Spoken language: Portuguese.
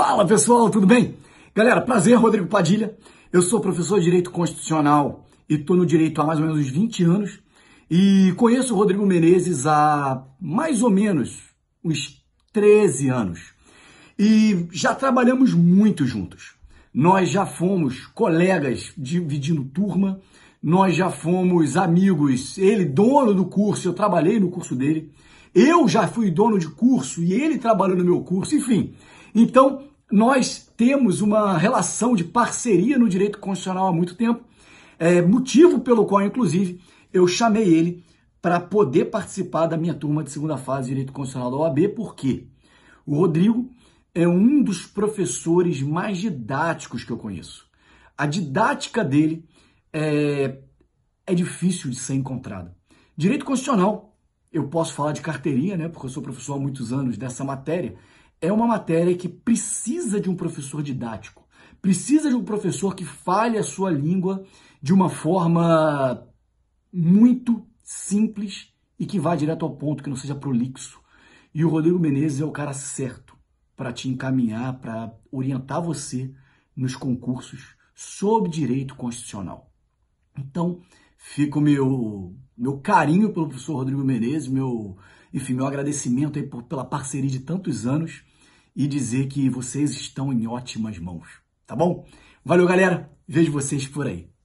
Fala pessoal, tudo bem? Galera, prazer, Rodrigo Padilha. Eu sou professor de Direito Constitucional e estou no direito há mais ou menos uns 20 anos. E conheço o Rodrigo Menezes há mais ou menos uns 13 anos. E já trabalhamos muito juntos. Nós já fomos colegas dividindo turma, nós já fomos amigos. Ele, dono do curso, eu trabalhei no curso dele. Eu já fui dono de curso e ele trabalhou no meu curso, enfim. Então, nós temos uma relação de parceria no direito constitucional há muito tempo, é, motivo pelo qual, inclusive, eu chamei ele para poder participar da minha turma de segunda fase de Direito Constitucional da OAB, porque o Rodrigo é um dos professores mais didáticos que eu conheço. A didática dele é, é difícil de ser encontrada. Direito Constitucional, eu posso falar de carteirinha, né, porque eu sou professor há muitos anos dessa matéria, é uma matéria que precisa de um professor didático, precisa de um professor que fale a sua língua de uma forma muito simples e que vá direto ao ponto, que não seja prolixo. E o Rodrigo Menezes é o cara certo para te encaminhar, para orientar você nos concursos sob direito constitucional. Então, fico meu, meu carinho pelo professor Rodrigo Menezes, meu, enfim, meu agradecimento aí por, pela parceria de tantos anos e dizer que vocês estão em ótimas mãos, tá bom? Valeu, galera. Vejo vocês por aí.